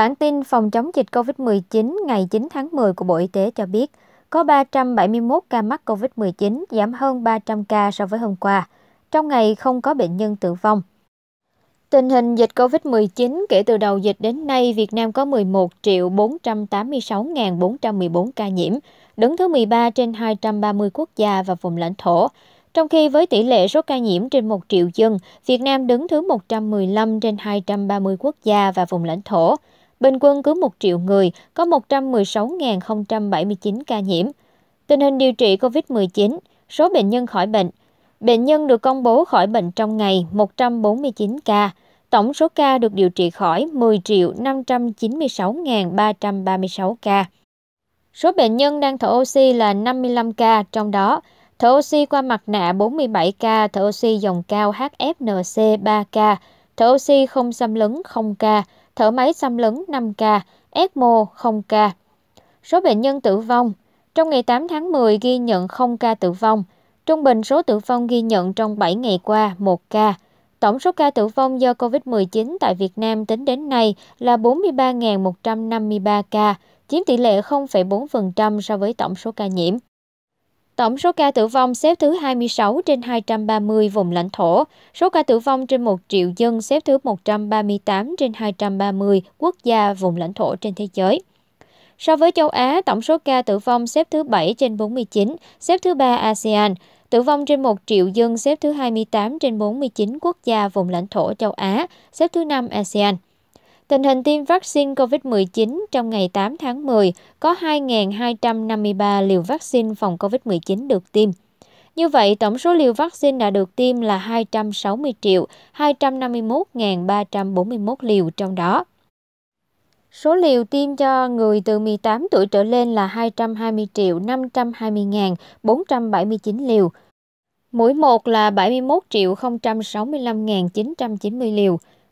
Bản tin phòng chống dịch COVID-19 ngày 9 tháng 10 của Bộ Y tế cho biết có 371 ca mắc COVID-19, giảm hơn 300 ca so với hôm qua. Trong ngày không có bệnh nhân tử vong. Tình hình dịch COVID-19 kể từ đầu dịch đến nay, Việt Nam có 11 486.414 ca nhiễm, đứng thứ 13 trên 230 quốc gia và vùng lãnh thổ. Trong khi với tỷ lệ số ca nhiễm trên 1 triệu dân, Việt Nam đứng thứ 115 trên 230 quốc gia và vùng lãnh thổ bình quân cứ một triệu người có 116.079 ca nhiễm. Tình hình điều trị COVID-19, số bệnh nhân khỏi bệnh. Bệnh nhân được công bố khỏi bệnh trong ngày 149 ca. Tổng số ca được điều trị khỏi 10.596.336 ca. Số bệnh nhân đang thở oxy là 55 ca, trong đó thở oxy qua mặt nạ 47 ca, thở oxy dòng cao HFNC 3 ca, thở oxy không xâm lấn không ca, thở máy xâm lấn 5 ca, ECMO không ca. Số bệnh nhân tử vong Trong ngày 8 tháng 10 ghi nhận không ca tử vong. Trung bình số tử vong ghi nhận trong 7 ngày qua 1 ca. Tổng số ca tử vong do COVID-19 tại Việt Nam tính đến nay là 43.153 ca, chiếm tỷ lệ 0,4% so với tổng số ca nhiễm. Tổng số ca tử vong xếp thứ 26 trên 230 vùng lãnh thổ, số ca tử vong trên 1 triệu dân xếp thứ 138 trên 230 quốc gia vùng lãnh thổ trên thế giới. So với châu Á, tổng số ca tử vong xếp thứ 7 trên 49, xếp thứ 3 ASEAN, tử vong trên 1 triệu dân xếp thứ 28 trên 49 quốc gia vùng lãnh thổ châu Á, xếp thứ 5 ASEAN. Tình hình tiêm vaccine COVID 19 trong ngày 8 tháng 10 có 2.253 liều vaccine phòng COVID 19 được tiêm. Như vậy, tổng số liều vaccine đã được tiêm là 260 triệu 251.341 liều trong đó. Số liều tiêm cho người từ 18 tuổi trở lên là 220 triệu 520.479 liều. Mũi 1 là 71 triệu 065.990 liều.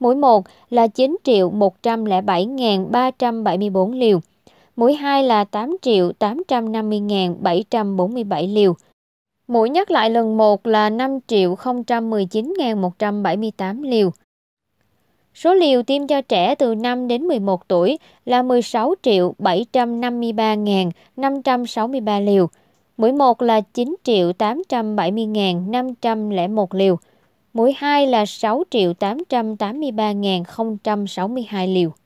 mũi một là chín một trăm trăm bảy ba bảy mươi bốn liều, mũi hai là tám tám trăm trăm năm mươi bảy bốn mươi bảy liều, mũi nhắc lại lần một là năm trăm chín một bảy mươi tám liều. Số liều tiêm cho trẻ từ năm đến một tuổi là sáu bảy trăm trăm năm năm mươi ba sáu mươi ba liều, mũi một là chín tám trăm bảy mươi năm trăm 870 một liều, mũi hai là sáu tám tám trăm mươi ba sáu mươi hai liều.